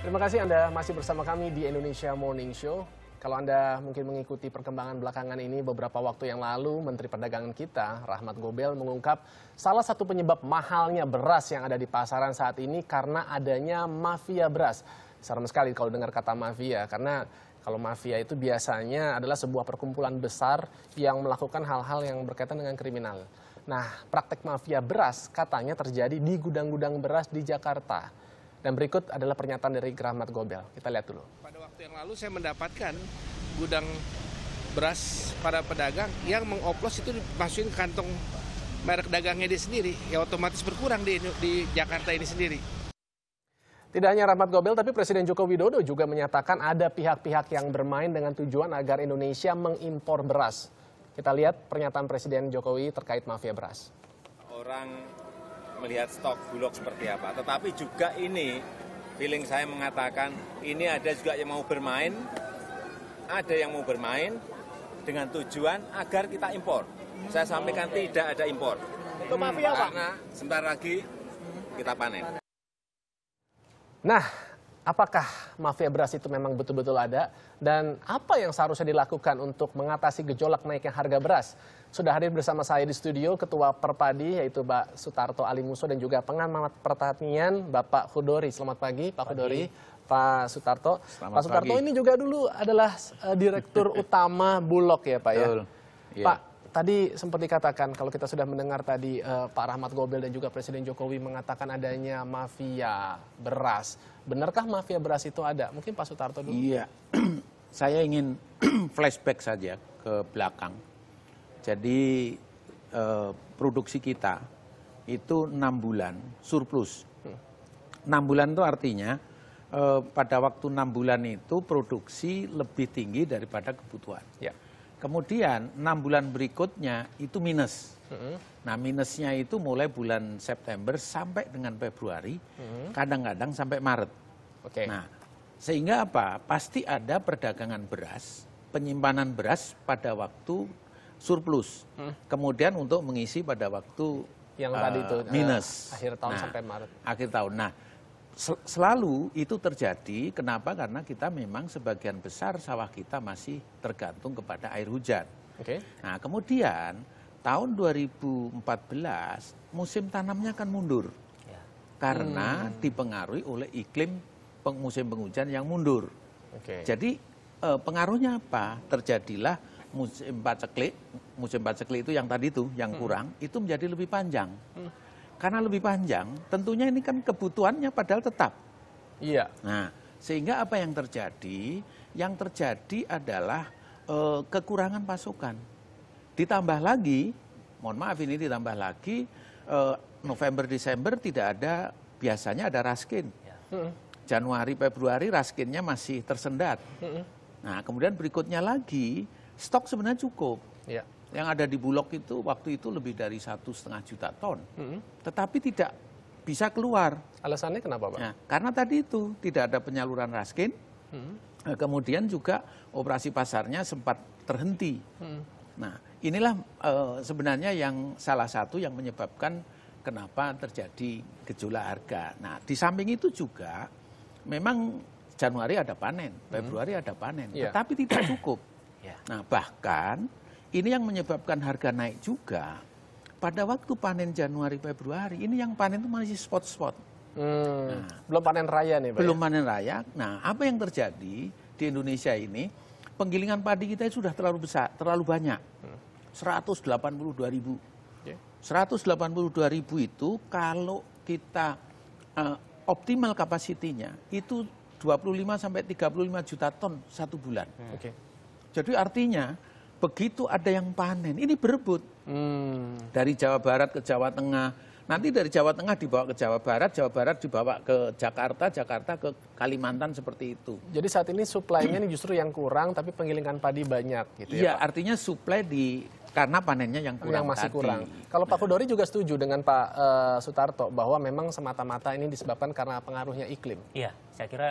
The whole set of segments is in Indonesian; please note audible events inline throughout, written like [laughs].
Terima kasih Anda masih bersama kami di Indonesia Morning Show. Kalau Anda mungkin mengikuti perkembangan belakangan ini beberapa waktu yang lalu Menteri Perdagangan kita Rahmat Gobel mengungkap salah satu penyebab mahalnya beras yang ada di pasaran saat ini karena adanya mafia beras. Serem sekali kalau dengar kata mafia karena kalau mafia itu biasanya adalah sebuah perkumpulan besar yang melakukan hal-hal yang berkaitan dengan kriminal. Nah, praktek mafia beras katanya terjadi di gudang-gudang beras di Jakarta. Dan berikut adalah pernyataan dari Gramat Gobel. Kita lihat dulu. Pada waktu yang lalu saya mendapatkan gudang beras para pedagang yang mengoplos itu dimasukin kantong merek dagangnya dia sendiri. Ya otomatis berkurang di, di Jakarta ini sendiri. Tidak hanya Rahmat Gobel, tapi Presiden Joko Widodo juga menyatakan ada pihak-pihak yang bermain dengan tujuan agar Indonesia mengimpor beras. Kita lihat pernyataan Presiden Jokowi terkait mafia beras. Orang melihat stok bulog seperti apa. Tetapi juga ini feeling saya mengatakan ini ada juga yang mau bermain, ada yang mau bermain dengan tujuan agar kita impor. Saya sampaikan okay. tidak ada impor. Itu mafia, Pak. Karena sebentar lagi kita panen. Nah, apakah mafia beras itu memang betul-betul ada dan apa yang seharusnya dilakukan untuk mengatasi gejolak naiknya harga beras. Sudah hadir bersama saya di studio Ketua Perpadi yaitu Pak Sutarto Alimuso dan juga pengamat pertanian Bapak Hudori. Selamat pagi Pak pagi. Hudori. Pak Sutarto. Selamat Pak Sutarto pagi. ini juga dulu adalah eh, direktur [laughs] utama Bulog ya Pak ya. Yeah. Pak tadi sempat dikatakan kalau kita sudah mendengar tadi uh, Pak Rahmat Gobel dan juga Presiden Jokowi mengatakan adanya mafia beras. Benarkah mafia beras itu ada? Mungkin Pak Sutarto dulu. Iya. [clears throat] Saya ingin [clears throat] flashback saja ke belakang. Jadi uh, produksi kita itu enam bulan surplus. Enam hmm. bulan itu artinya uh, pada waktu enam bulan itu produksi lebih tinggi daripada kebutuhan. Ya. Kemudian enam bulan berikutnya itu minus. Mm-hmm. Nah minusnya itu mulai bulan September sampai dengan Februari, mm-hmm. kadang-kadang sampai Maret. Okay. Nah sehingga apa? Pasti ada perdagangan beras, penyimpanan beras pada waktu surplus, mm-hmm. kemudian untuk mengisi pada waktu yang tadi itu eh, eh, minus akhir tahun nah, sampai Maret. Akhir tahun. Nah selalu itu terjadi. Kenapa? Karena kita memang sebagian besar sawah kita masih tergantung kepada air hujan. Okay. Nah, kemudian tahun 2014 musim tanamnya akan mundur Ya. karena hmm. dipengaruhi oleh iklim peng musim penghujan yang mundur. Okay. Jadi eh, pengaruhnya apa? Terjadilah musim paceklik. Musim paceklik itu yang tadi itu yang hmm. kurang itu menjadi lebih panjang. Hmm karena lebih panjang, tentunya ini kan kebutuhannya padahal tetap. Iya. Nah, sehingga apa yang terjadi? Yang terjadi adalah e, kekurangan pasukan. Ditambah lagi, mohon maaf ini ditambah lagi, e, November Desember tidak ada biasanya ada raskin. Iya. Hmm. Januari Februari raskinnya masih tersendat. Hmm. Nah, kemudian berikutnya lagi stok sebenarnya cukup. Ya yang ada di Bulog itu waktu itu lebih dari satu setengah juta ton, hmm. tetapi tidak bisa keluar. Alasannya kenapa, pak? Nah, karena tadi itu tidak ada penyaluran raskin, hmm. Nah, kemudian juga operasi pasarnya sempat terhenti. Hmm. Nah, inilah e, sebenarnya yang salah satu yang menyebabkan kenapa terjadi gejolak harga. Nah, di samping itu juga memang Januari ada panen, hmm. Februari hmm. ada panen, yeah. tetapi tidak cukup. Yeah. Nah, bahkan ini yang menyebabkan harga naik juga. Pada waktu panen Januari Februari, ini yang panen itu masih spot-spot. Hmm, nah, belum panen raya nih, Pak. Belum ya? panen raya. Nah, apa yang terjadi di Indonesia ini? Penggilingan padi kita sudah terlalu besar, terlalu banyak. 182 hmm. ribu. 182 ribu itu kalau kita uh, optimal kapasitinya itu 25 sampai 35 juta ton satu bulan. Hmm. Okay. Jadi artinya begitu ada yang panen, ini berebut. Hmm. Dari Jawa Barat ke Jawa Tengah, nanti dari Jawa Tengah dibawa ke Jawa Barat, Jawa Barat dibawa ke Jakarta, Jakarta ke Kalimantan seperti itu. Jadi saat ini suplainya ini justru yang kurang, tapi penggilingan padi banyak gitu ya? Iya, artinya suplai di karena panennya yang kurang yang masih tadi. kurang. Kalau Pak Kudori juga setuju dengan Pak uh, Sutarto bahwa memang semata-mata ini disebabkan karena pengaruhnya iklim. Iya, saya kira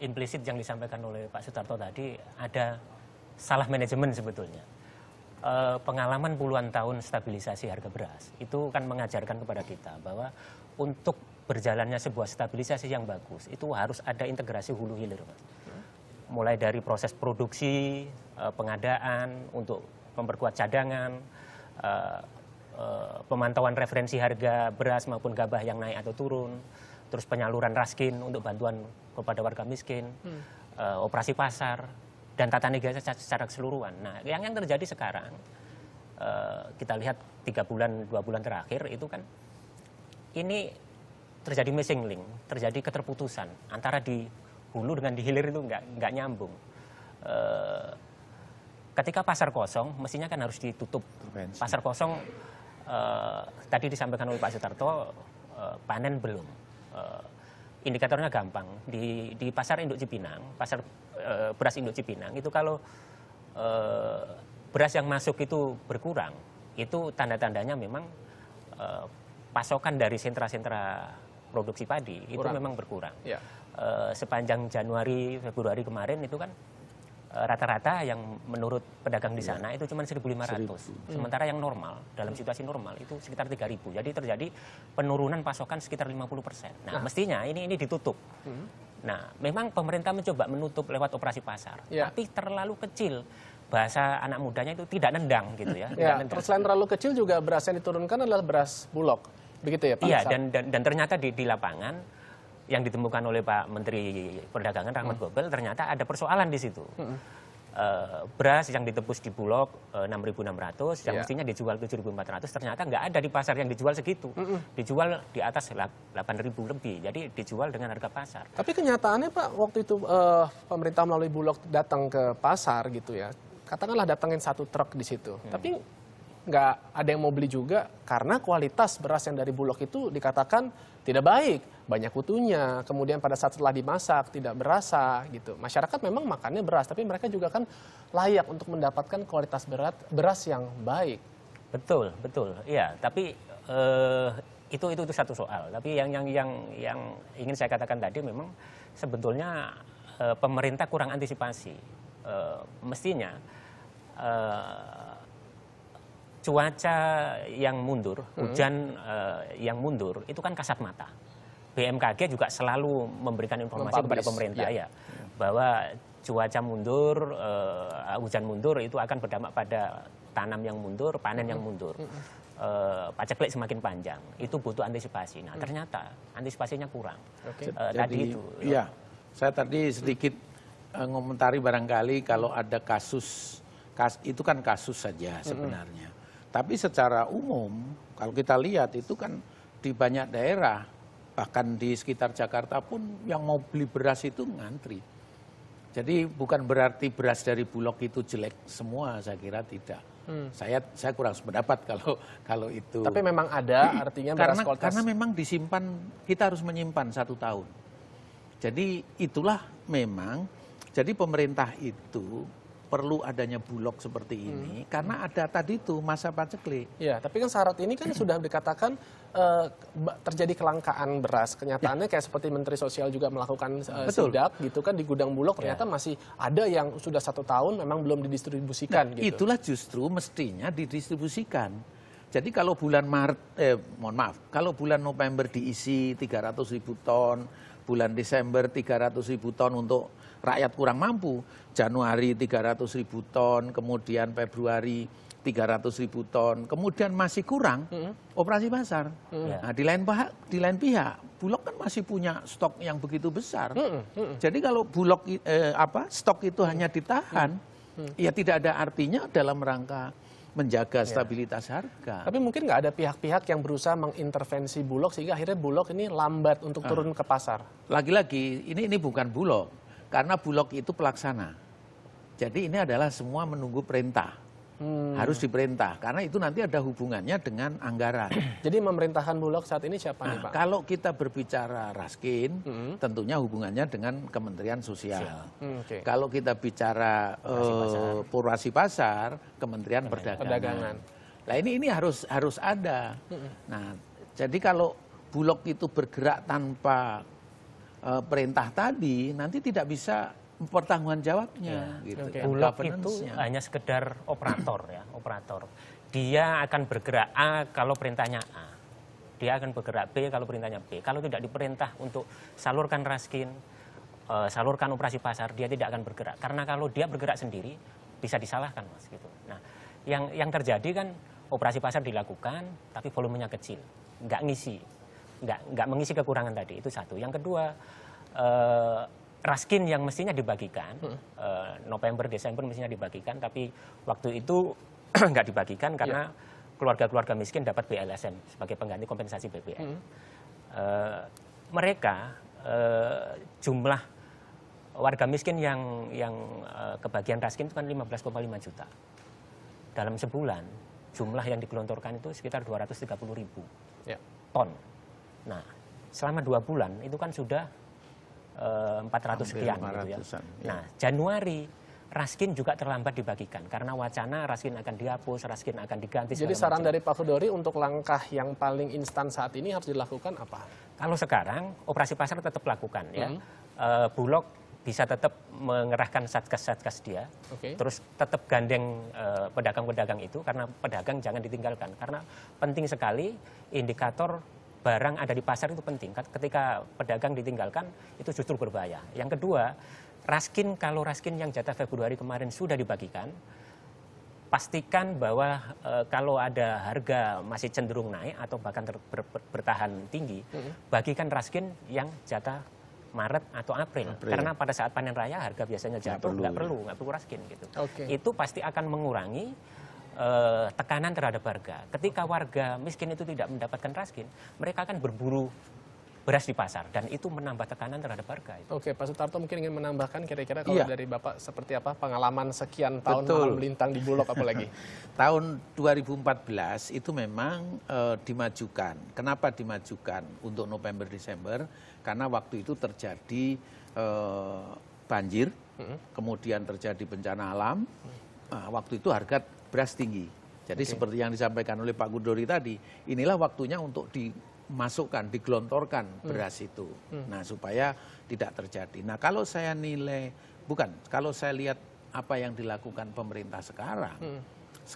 implisit yang disampaikan oleh Pak Sutarto tadi ada salah manajemen sebetulnya. E, pengalaman puluhan tahun stabilisasi harga beras itu kan mengajarkan kepada kita bahwa untuk berjalannya sebuah stabilisasi yang bagus itu harus ada integrasi hulu hilir, mas. Mulai dari proses produksi, e, pengadaan untuk memperkuat cadangan. E, pemantauan referensi harga beras maupun gabah yang naik atau turun, terus penyaluran raskin untuk bantuan kepada warga miskin, hmm. e, operasi pasar, dan tata negara secara, secara keseluruhan. Nah, yang yang terjadi sekarang uh, kita lihat tiga bulan dua bulan terakhir itu kan ini terjadi missing link, terjadi keterputusan antara di hulu dengan di hilir itu nggak nggak nyambung. Uh, ketika pasar kosong, mestinya kan harus ditutup. Pasar kosong uh, tadi disampaikan oleh Pak Sutarto uh, panen belum, Uh, indikatornya gampang di di pasar induk Cipinang pasar e, beras induk Cipinang itu kalau e, beras yang masuk itu berkurang itu tanda-tandanya memang e, pasokan dari sentra-sentra produksi padi itu memang berkurang. Ya. E, sepanjang Januari Februari kemarin itu kan Eh, rata-rata yang menurut pedagang di iya. sana ya. itu cuma 1.500. Hmm. Hmm. Sementara yang normal dalam situasi normal itu sekitar 3.000. Jadi terjadi penurunan pasokan sekitar 50%. Nah, nah. mestinya ini ini ditutup. Hmm. Nah, memang pemerintah mencoba menutup lewat operasi pasar, ya. tapi terlalu kecil bahasa anak mudanya itu tidak nendang gitu ya. ya nendang. Terus selain terlalu kecil juga beras yang diturunkan adalah beras bulog, begitu ya Pak? Iya, dan, dan dan ternyata di, di lapangan yang ditemukan oleh Pak Menteri Perdagangan Rahmat hmm. Gobel ternyata ada persoalan di situ. Hmm. Eh, beras yang ditebus di Bulog uh, eh, 6.600 yang iya. mestinya dijual 7.400 ternyata nggak ada di pasar yang dijual segitu. Mm -mm. Dijual di atas 8.000 lebih. Jadi dijual dengan harga pasar. Tapi kenyataannya Pak waktu itu uh, pemerintah melalui Bulog datang ke pasar gitu ya. Katakanlah datangin satu truk di situ. Hmm. Tapi nggak ada yang mau beli juga karena kualitas beras yang dari Bulog itu dikatakan tidak baik, banyak kutunya, kemudian pada saat setelah dimasak tidak berasa gitu. Masyarakat memang makannya beras, tapi mereka juga kan layak untuk mendapatkan kualitas berat beras yang baik. Betul, betul. Iya, tapi uh, itu, itu itu satu soal. Tapi yang yang yang yang ingin saya katakan tadi memang sebetulnya uh, pemerintah kurang antisipasi. uh, mestinya uh, cuaca yang mundur, hmm. hujan uh, yang mundur itu kan kasat mata. BMKG juga selalu memberikan informasi Mempublish. kepada pemerintah ya, ya bahwa cuaca mundur, uh, hujan mundur itu akan berdampak pada tanam yang mundur, panen hmm. yang mundur. Hmm. Eh, paceklik semakin panjang, itu butuh antisipasi. Nah, hmm. ternyata antisipasinya kurang. Okay. E, Jadi, tadi itu. Ya. Iya. Saya tadi sedikit mengomentari ngomentari barangkali kalau ada kasus kas, itu kan kasus saja hmm. sebenarnya. Tapi secara umum, kalau kita lihat itu kan di banyak daerah, bahkan di sekitar Jakarta pun yang mau beli beras itu ngantri. Jadi bukan berarti beras dari Bulog itu jelek semua, saya kira tidak. Hmm. Saya saya kurang sependapat kalau kalau itu. Tapi memang ada artinya beras karena kualitas. karena memang disimpan kita harus menyimpan satu tahun. Jadi itulah memang jadi pemerintah itu perlu adanya bulog seperti hmm. ini hmm. karena ada tadi itu masa paceklik. Ya, tapi kan syarat ini kan sudah dikatakan eh, terjadi kelangkaan beras. Kenyataannya ya. kayak seperti Menteri Sosial juga melakukan eh, sidak gitu kan di gudang bulog ya. ternyata masih ada yang sudah satu tahun memang belum didistribusikan. Nah, gitu. Itulah justru mestinya didistribusikan. Jadi kalau bulan Maret, eh, mohon maaf, kalau bulan November diisi 300 ribu ton, bulan Desember 300 ribu ton untuk rakyat kurang mampu. Januari 300 ribu ton, kemudian Februari 300 ribu ton, kemudian masih kurang hmm. operasi pasar. Hmm. Nah, di lain pihak, di lain pihak, Bulog kan masih punya stok yang begitu besar. Mm Hmm. Jadi kalau Bulog eh, apa stok itu hmm. hanya ditahan, hmm. hmm. ya tidak ada artinya dalam rangka menjaga ya. stabilitas ya. harga. Tapi mungkin nggak ada pihak-pihak yang berusaha mengintervensi Bulog sehingga akhirnya Bulog ini lambat untuk ah. turun ah. ke pasar. Lagi-lagi ini ini bukan Bulog. Karena bulog itu pelaksana. Jadi ini adalah semua menunggu perintah. Hmm. Harus diperintah karena itu nanti ada hubungannya dengan anggaran. [clears throat] Jadi memerintahkan Bulog saat ini siapa nah, nih Pak? Kalau kita berbicara Raskin, hmm. tentunya hubungannya dengan Kementerian Sosial. Hmm, okay. Kalau kita bicara Purwasi eh, Pasar, Pasar Kementerian Perdagangan. Perdagangan. Nah ini ini harus harus ada. Hmm. Nah jadi kalau Bulog itu bergerak tanpa uh, perintah tadi nanti tidak bisa jawabnya Ya, gitu. Okay. Bulog itu hanya sekedar operator ya, operator. Dia akan bergerak A kalau perintahnya A. Dia akan bergerak B kalau perintahnya B. Kalau tidak diperintah untuk salurkan raskin, e, salurkan operasi pasar, dia tidak akan bergerak. Karena kalau dia bergerak sendiri bisa disalahkan, Mas gitu. Nah, yang yang terjadi kan operasi pasar dilakukan tapi volumenya kecil, nggak ngisi nggak nggak mengisi kekurangan tadi itu satu yang kedua uh, raskin yang mestinya dibagikan hmm. Eh, November Desember mestinya dibagikan tapi waktu itu [clears throat] nggak dibagikan iya. karena keluarga-keluarga yeah. miskin dapat BLSM sebagai pengganti kompensasi BBM hmm. uh, mereka uh, jumlah warga miskin yang yang uh, kebagian raskin itu kan 15,5 juta dalam sebulan jumlah yang digelontorkan itu sekitar 230 ribu yeah. ton Nah, selama dua bulan itu kan sudah eh, empat 400 ratus sekian gitu ya. Iya. Nah, Januari Raskin juga terlambat dibagikan karena wacana Raskin akan dihapus, Raskin akan diganti. Jadi saran macam. dari Pak Kudori untuk langkah yang paling instan saat ini harus dilakukan apa? Kalau sekarang operasi pasar tetap lakukan ya. Uh, Bulog bisa tetap mengerahkan satgas-satgas dia, okay. terus tetap gandeng eh, pedagang-pedagang uh, itu karena pedagang jangan ditinggalkan karena penting sekali indikator barang ada di pasar itu penting. Kan ketika pedagang ditinggalkan itu justru berbahaya. Yang kedua, raskin kalau raskin yang jatah Februari kemarin sudah dibagikan, pastikan bahwa e, kalau ada harga masih cenderung naik atau bahkan ter, ber, ber, bertahan tinggi, mm-hmm. bagikan raskin yang jatah Maret atau April. April. Karena pada saat panen raya harga biasanya jatuh, nggak perlu, nggak perlu, perlu raskin gitu. Okay. Itu pasti akan mengurangi eh, tekanan terhadap warga. Ketika warga miskin itu tidak mendapatkan raskin, mereka akan berburu beras di pasar dan itu menambah tekanan terhadap warga. Itu. Oke, Pak Sutarto mungkin ingin menambahkan kira-kira kalau iya. dari Bapak seperti apa pengalaman sekian tahun Betul. melintang di Bulog apalagi? [laughs] tahun 2014 itu memang e, dimajukan. Kenapa dimajukan untuk November Desember? Karena waktu itu terjadi e, banjir, -hmm. kemudian terjadi bencana alam. Mm-hmm. Nah, waktu itu harga beras tinggi. Jadi okay. seperti yang disampaikan oleh Pak Gudori tadi, inilah waktunya untuk dimasukkan, digelontorkan hmm. beras hmm. itu. Hmm. Nah, supaya tidak terjadi. Nah, kalau saya nilai, bukan, kalau saya lihat apa yang dilakukan pemerintah sekarang, hmm.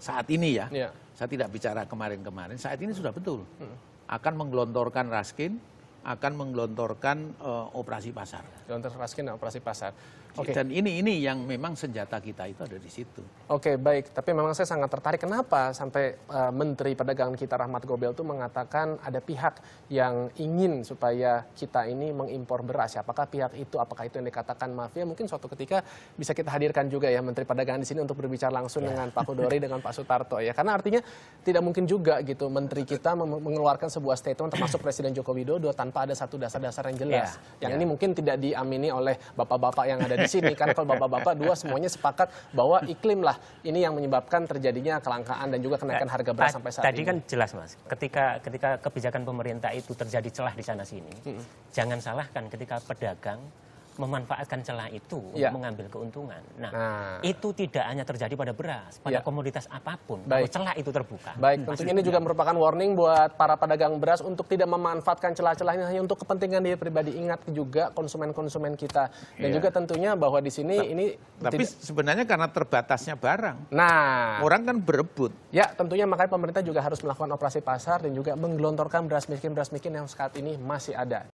saat ini ya, ya, saya tidak bicara kemarin-kemarin, saat ini sudah betul. Hmm. Akan menggelontorkan raskin, akan menggelontorkan uh, operasi pasar. Gelontor raskin dan operasi pasar. Okay. Dan ini ini yang memang senjata kita itu ada di situ. Oke okay, baik, tapi memang saya sangat tertarik kenapa sampai uh, Menteri Perdagangan kita Rahmat Gobel itu mengatakan ada pihak yang ingin supaya kita ini mengimpor beras. Apakah pihak itu, apakah itu yang dikatakan mafia? Mungkin suatu ketika bisa kita hadirkan juga ya Menteri Perdagangan di sini untuk berbicara langsung yeah. dengan Pak Kudori [laughs] dengan Pak Sutarto ya. Karena artinya tidak mungkin juga gitu Menteri kita mengeluarkan sebuah statement termasuk Presiden Joko Widodo tanpa ada satu dasar-dasar yang jelas. Yeah. Yang yeah. ini mungkin tidak diamini oleh bapak-bapak yang ada di sini kan kalau bapak-bapak dua semuanya sepakat bahwa iklim lah ini yang menyebabkan terjadinya kelangkaan dan juga kenaikan eh, harga beras sampai saat tadi ini. Tadi kan jelas mas, ketika ketika kebijakan pemerintah itu terjadi celah di sana sini, hmm. jangan salahkan ketika pedagang memanfaatkan celah itu ya. untuk mengambil keuntungan. Nah, nah, itu tidak hanya terjadi pada beras, pada ya. komoditas apapun. Baik. Kalau celah itu terbuka. Baik, tentunya ini juga merupakan warning buat para pedagang beras untuk tidak memanfaatkan celah-celah ini hanya untuk kepentingan diri pribadi. Ingat juga konsumen-konsumen kita dan ya. juga tentunya bahwa di sini Ta ini tapi tidak... sebenarnya karena terbatasnya barang. Nah, orang kan berebut. Ya, tentunya makanya pemerintah juga harus melakukan operasi pasar dan juga menggelontorkan beras miskin beras miskin yang saat ini masih ada.